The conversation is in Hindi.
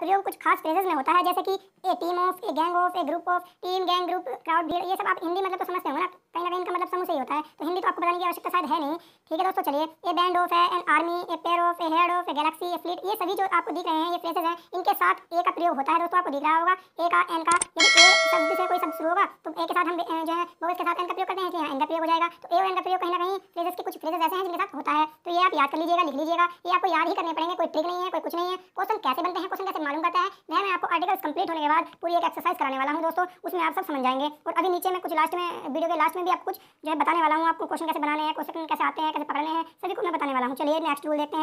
प्रयोग कुछ खास फ्रेजेस में होता है जैसे कि a team of a gang of a group of team gang group crowd भीड़ ये सब आप हिंदी मतलब तो समझते हो ना कहीं ना कहीं का मतलब समझ ही होता है तो हिंदी तो आपको बताने की आवश्यकता शायद है नहीं ठीक है दोस्तों चलिए ए बैंड ऑफ है an army a pair of a head of a galaxy a fleet ये सभी जो आपको दिख रहे हैं ये फ्रेजेस हैं इनके साथ ए का प्रयोग होता है दोस्तों आपको दिख रहा होगा ए का एन का यानी ए शुरू होगा तो ए के साथ हम जो है वो इसके साथ एन का प्रयोग करते हैं इसलिए एन का प्रयोग हो जाएगा तो ए और एन का प्रयोग कहीं ना कहीं फ्रेजेस के कुछ फ्रेजेस ऐसे हैं जिनके साथ होता है तो ये आप याद कर लीजिएगा लिख लीजिएगा ये आपको याद ही करने पड़ेंगे कोई ट्रिक नहीं है कोई कुछ नहीं है क्वेश्चन कैसे बनते हैं क्वेश्चन कैसे मालूम करता है वह मैं आपको आर्टिकल्स कंप्लीट होने के बाद पूरी एक एक्सरसाइज कराने वाला हूँ दोस्तों उसमें आप सब समझ जाएंगे और अभी नीचे में कुछ लास्ट में वीडियो के लास्ट में भी आप कुछ जो है बताने वाला हूँ आपको क्वेश्चन कैसे बनाने हैं क्वेश्चन कैसे आते हैं कैसे पकड़ने हैं सभी को मैं बताने वाला हूँ चलिए नेक्स्ट रूल देखते हैं